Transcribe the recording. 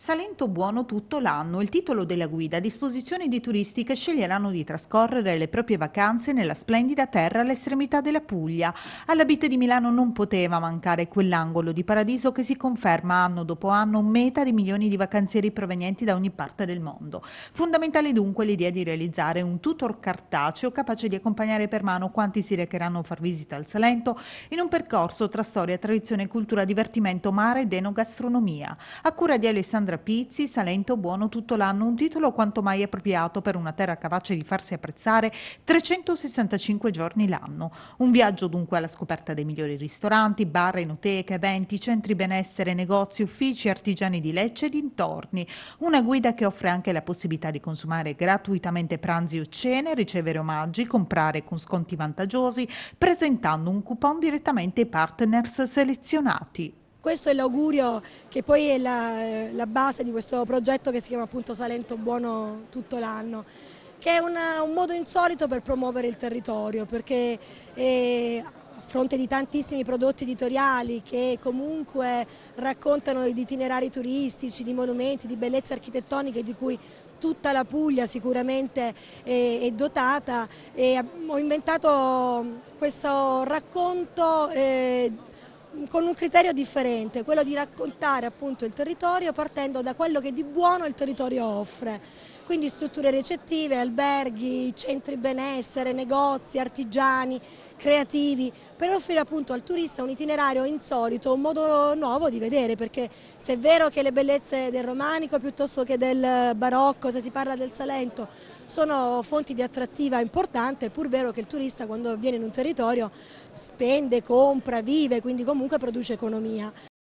Salento buono tutto l'anno, il titolo della guida a disposizione di turisti che sceglieranno di trascorrere le proprie vacanze nella splendida terra all'estremità della Puglia. Alla Bite di Milano non poteva mancare quell'angolo di paradiso che si conferma anno dopo anno meta di milioni di vacanzieri provenienti da ogni parte del mondo. Fondamentale dunque l'idea di realizzare un tutor cartaceo capace di accompagnare per mano quanti si recheranno a far visita al Salento in un percorso tra storia, tradizione, cultura, divertimento, mare ed enogastronomia. A cura di Alessandro Alessandra Pizzi, Salento buono tutto l'anno, un titolo quanto mai appropriato per una terra capace di farsi apprezzare 365 giorni l'anno. Un viaggio dunque alla scoperta dei migliori ristoranti, bar, enoteche, eventi, centri benessere, negozi, uffici, artigiani di Lecce e dintorni. Una guida che offre anche la possibilità di consumare gratuitamente pranzi o cene, ricevere omaggi, comprare con sconti vantaggiosi, presentando un coupon direttamente ai partners selezionati. Questo è l'augurio che poi è la, la, base di questo progetto che si chiama appunto Salento Buono tutto l'anno che è una, un modo insolito per promuovere il territorio perché è, a fronte di tantissimi prodotti editoriali che comunque raccontano di itinerari turistici, di monumenti, di bellezze architettoniche di cui tutta la Puglia sicuramente è, è dotata e ho inventato questo racconto eh, con un criterio differente, quello di raccontare appunto il territorio partendo da quello che di buono il territorio offre quindi strutture recettive, alberghi, centri benessere, negozi, artigiani, creativi, per offrire appunto al turista un itinerario insolito, un modo nuovo di vedere, perché se è vero che le bellezze del romanico piuttosto che del barocco, se si parla del Salento, sono fonti di attrattiva importante, è pur vero che il turista quando viene in un territorio spende, compra, vive, quindi comunque produce economia.